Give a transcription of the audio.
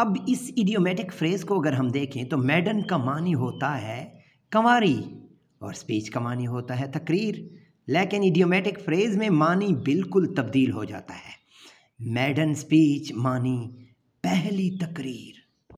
अब इस idiomatic phrase को अगर हम देखें तो मैडन का मानी होता है कंवारी और स्पीच का मानी होता है तकरीर लेकिन इडियोमेटिक फ्रेज़ में मानी बिल्कुल तब्दील हो जाता है मैडन स्पीच मानी पहली तकरीर